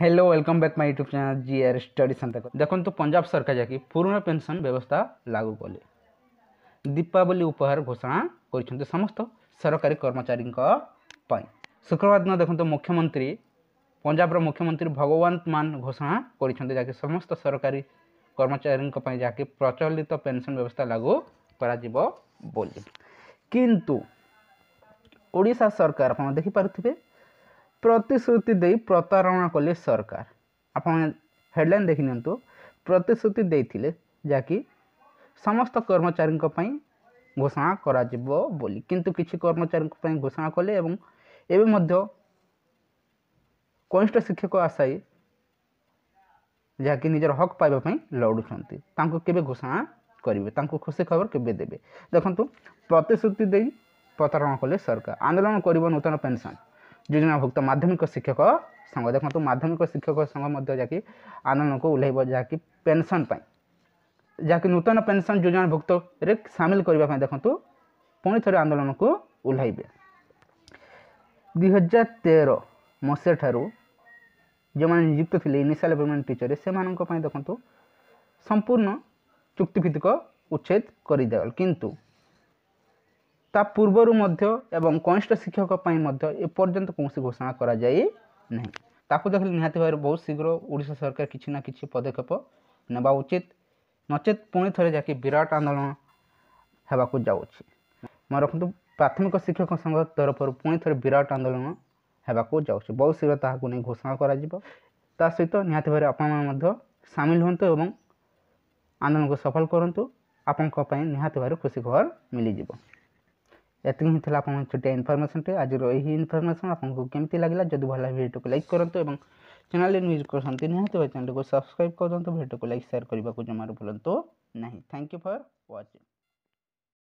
hello welcome back my YouTube channel G R study centre देखो तो पंजाब सरकार जाकि पुराण पेंशन व्यवस्था लागू कले दीपावली उपहार घोषणा कर समस्त सरकारी कर्मचारी शुक्रवार दिन देखते मुख्यमंत्री पंजाब मुख्यमंत्री भगवंत मान घोषणा कर समस्त सरकारी कर्मचारी जहाँकि प्रचलित पेनसन व्यवस्था लागू करशा सरकार आप देखिपे ପ୍ରତିଶ୍ରୁତି ଦେଇ ପ୍ରତାରଣା କଲେ ସରକାର ଆପଣମାନେ ହେଡ଼ଲାଇନ୍ ଦେଖିନିଅନ୍ତୁ ପ୍ରତିଶ୍ରୁତି ଦେଇଥିଲେ ଯାହାକି ସମସ୍ତ କର୍ମଚାରୀଙ୍କ ପାଇଁ ଘୋଷଣା କରାଯିବ ବୋଲି କିନ୍ତୁ କିଛି କର୍ମଚାରୀଙ୍କ ପାଇଁ ଘୋଷଣା କଲେ ଏବଂ ଏବେ ମଧ୍ୟ କନିଷ୍ଠ ଶିକ୍ଷକ ଆଶାୟୀ ଯାହାକି ନିଜର ହକ୍ ପାଇବା ପାଇଁ ଲଢ଼ୁଛନ୍ତି ତାଙ୍କୁ କେବେ ଘୋଷଣା କରିବେ ତାଙ୍କୁ ଖୁସି ଖବର କେବେ ଦେବେ ଦେଖନ୍ତୁ ପ୍ରତିଶ୍ରୁତି ଦେଇ ପ୍ରତାରଣା କଲେ ସରକାର ଆନ୍ଦୋଳନ କରିବ ନୂତନ ପେନ୍ସନ୍ ଯୋଜନାଭୁକ୍ତ ମାଧ୍ୟମିକ ଶିକ୍ଷକ ସଂଘ ଦେଖନ୍ତୁ ମାଧ୍ୟମିକ ଶିକ୍ଷକ ସଂଘ ମଧ୍ୟ ଯାହାକି ଆନ୍ଦୋଳନକୁ ଓହ୍ଲାଇବ ଯାହାକି ପେନ୍ସନ୍ ପାଇଁ ଯାହାକି ନୂତନ ପେନ୍ସନ୍ ଯୋଜନାଭୁକ୍ତରେ ସାମିଲ କରିବା ପାଇଁ ଦେଖନ୍ତୁ ପୁଣି ଥରେ ଆନ୍ଦୋଳନକୁ ଓହ୍ଲାଇବେ ଦୁଇହଜାର ତେର ମସିହାଠାରୁ ଯେଉଁମାନେ ନିଯୁକ୍ତ ଥିଲେ ଇନିସିଆଲ୍ ପେମେଣ୍ଟ ଟିଚର୍ରେ ସେମାନଙ୍କ ପାଇଁ ଦେଖନ୍ତୁ ସମ୍ପୂର୍ଣ୍ଣ ଚୁକ୍ତିଭିତ୍ତିକ ଉଚ୍ଛେଦ କରିଦେବ କିନ୍ତୁ ତା ପୂର୍ବରୁ ମଧ୍ୟ ଏବଂ କନିଷ୍ଠ ଶିକ୍ଷକ ପାଇଁ ମଧ୍ୟ ଏପର୍ଯ୍ୟନ୍ତ କୌଣସି ଘୋଷଣା କରାଯାଇ ନାହିଁ ତାକୁ ଦେଖିଲେ ନିହାତି ଭାବରେ ବହୁତ ଶୀଘ୍ର ଓଡ଼ିଶା ସରକାର କିଛି ନା କିଛି ପଦକ୍ଷେପ ନେବା ଉଚିତ ନଚେତ୍ ପୁଣି ଥରେ ଯାହାକି ବିରାଟ ଆନ୍ଦୋଳନ ହେବାକୁ ଯାଉଛି ମନେ ରଖନ୍ତୁ ପ୍ରାଥମିକ ଶିକ୍ଷକ ସଂଘ ତରଫରୁ ପୁଣି ଥରେ ବିରାଟ ଆନ୍ଦୋଳନ ହେବାକୁ ଯାଉଛି ବହୁତ ଶୀଘ୍ର ତାହାକୁ ନେଇ ଘୋଷଣା କରାଯିବ ତା ସହିତ ନିହାତି ଭାବରେ ଆପଣମାନେ ମଧ୍ୟ ସାମିଲ ହୁଅନ୍ତୁ ଏବଂ ଆନ୍ଦୋଳନକୁ ସଫଳ କରନ୍ତୁ ଆପଣଙ୍କ ପାଇଁ ନିହାତି ଭାବରେ ଖୁସି ଖବର ମିଳିଯିବ ଏତିକି ହିଁ ଥିଲା ଆପଣଙ୍କ ଛୋଟିଆ ଇନଫର୍ମେସନ୍ଟି ଆଜିର ଏହି ଇନଫର୍ମେସନ୍ ଆପଣଙ୍କୁ କେମିତି ଲାଗିଲା ଯଦି ଭଲ ଭିଡ଼ିଓକୁ ଲାଇକ୍ କରନ୍ତୁ ଏବଂ ଚ୍ୟାନେଲ୍ରେ ନ୍ୟୁଜ୍ କରନ୍ତି ନିହାତି ଭାବେ ଚ୍ୟାନେଲ୍କୁ ସବସ୍କ୍ରାଇବ୍ କରନ୍ତୁ ଭିଡ଼ିଓକୁ ଲାଇକ୍ ସେୟାର୍ କରିବାକୁ ଜମାରୁ ଭୁଲନ୍ତୁ ନାହିଁ ଥ୍ୟାଙ୍କ ୟୁ ଫର୍ ୱାଚିଂ